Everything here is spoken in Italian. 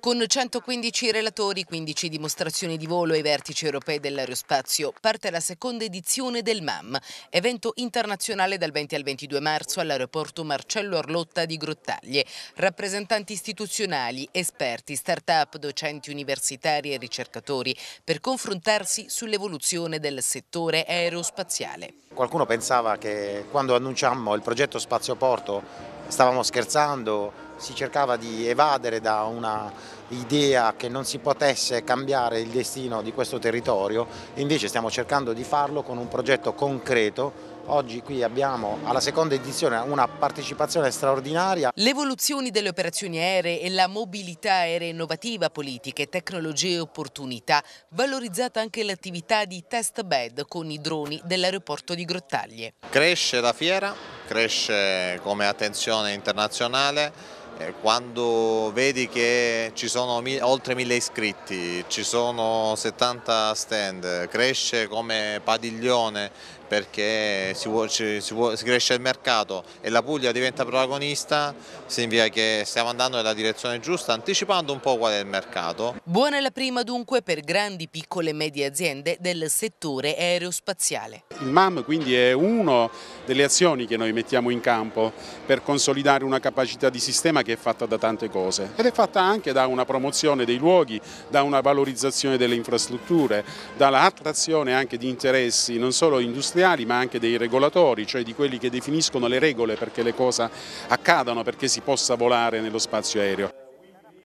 Con 115 relatori, 15 dimostrazioni di volo ai vertici europei dell'aerospazio, parte la seconda edizione del MAM, evento internazionale dal 20 al 22 marzo all'aeroporto Marcello Arlotta di Grottaglie. Rappresentanti istituzionali, esperti, start-up, docenti universitari e ricercatori per confrontarsi sull'evoluzione del settore aerospaziale. Qualcuno pensava che quando annunciammo il progetto Spazioporto stavamo scherzando, si cercava di evadere da un'idea che non si potesse cambiare il destino di questo territorio, invece stiamo cercando di farlo con un progetto concreto Oggi qui abbiamo alla seconda edizione una partecipazione straordinaria. Le evoluzioni delle operazioni aeree e la mobilità aerea innovativa, politiche, tecnologie e opportunità, valorizzata anche l'attività di test bed con i droni dell'aeroporto di Grottaglie. Cresce la fiera, cresce come attenzione internazionale eh, quando vedi che ci sono oltre mille iscritti, ci sono 70 stand, cresce come padiglione perché si, vuole, si, vuole, si, cresce il mercato e la Puglia diventa protagonista significa che stiamo andando nella direzione giusta anticipando un po' qual è il mercato. Buona la prima dunque per grandi, piccole e medie aziende del settore aerospaziale. Il MAM quindi è una delle azioni che noi mettiamo in campo per consolidare una capacità di sistema che è fatta da tante cose ed è fatta anche da una promozione dei luoghi, da una valorizzazione delle infrastrutture, dall'attrazione anche di interessi non solo industriali industriali ma anche dei regolatori, cioè di quelli che definiscono le regole perché le cose accadano, perché si possa volare nello spazio aereo.